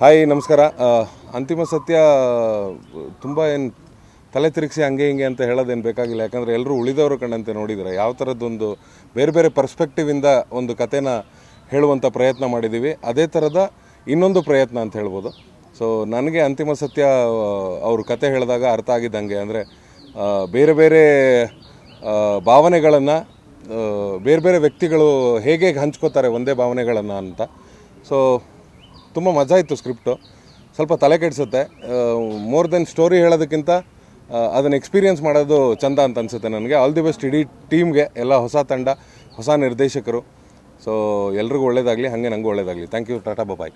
hi ನಮಸ್ಕಾರ ಅಂತಿಮ ಸತ್ಯ ತುಂಬ ಏನು ತಲೆ ತಿರುಗಿಸಿ ಹಂಗೆ ಹಿಂಗೆ ಅಂತ ಹೇಳೋದೇನು ಬೇಕಾಗಿಲ್ಲ ಯಾಕಂದರೆ ಎಲ್ಲರೂ ಉಳಿದವರು ಕಂಡಂತೆ ನೋಡಿದರೆ ಯಾವ ಥರದ್ದೊಂದು ಬೇರೆ ಬೇರೆ ಪರ್ಸ್ಪೆಕ್ಟಿವಿಂದ ಒಂದು ಕಥೆನ ಹೇಳುವಂಥ ಪ್ರಯತ್ನ ಮಾಡಿದ್ದೀವಿ ಅದೇ ಥರದ ಇನ್ನೊಂದು ಪ್ರಯತ್ನ ಅಂತ ಹೇಳ್ಬೋದು ಸೊ ನನಗೆ ಅಂತಿಮ ಸತ್ಯ ಅವರು ಕತೆ ಹೇಳಿದಾಗ ಅರ್ಥ ಆಗಿದ್ದಂಗೆ ಅಂದರೆ ಬೇರೆ ಬೇರೆ ಭಾವನೆಗಳನ್ನು ಬೇರೆ ಬೇರೆ ವ್ಯಕ್ತಿಗಳು ಹೇಗೆ ಹಂಚ್ಕೋತಾರೆ ಒಂದೇ ಭಾವನೆಗಳನ್ನು ಅಂತ ಸೊ ತುಂಬ ಮಜಾ ಇತ್ತು ಸ್ಕ್ರಿಪ್ಟು ಸ್ವಲ್ಪ ತಲೆ ಕೆಡಿಸುತ್ತೆ ಮೋರ್ ದೆನ್ ಸ್ಟೋರಿ ಹೇಳೋದಕ್ಕಿಂತ ಅದನ್ನು ಎಕ್ಸ್ಪೀರಿಯೆನ್ಸ್ ಮಾಡೋದು ಚಂದ ಅಂತ ಅನಿಸುತ್ತೆ ನನಗೆ ಆಲ್ ದಿ ಬೆಸ್ಟ್ ಇಡೀ ಟೀಮ್ಗೆ ಎಲ್ಲ ಹೊಸ ತಂಡ ಹೊಸ ನಿರ್ದೇಶಕರು ಸೊ ಎಲ್ರಿಗೂ ಒಳ್ಳೇದಾಗಲಿ ಹಾಗೆ ನನಗೂ ಒಳ್ಳೇದಾಗಲಿ ಥ್ಯಾಂಕ್ ಯು ಟಾಟಾ ಬಬಾಯ್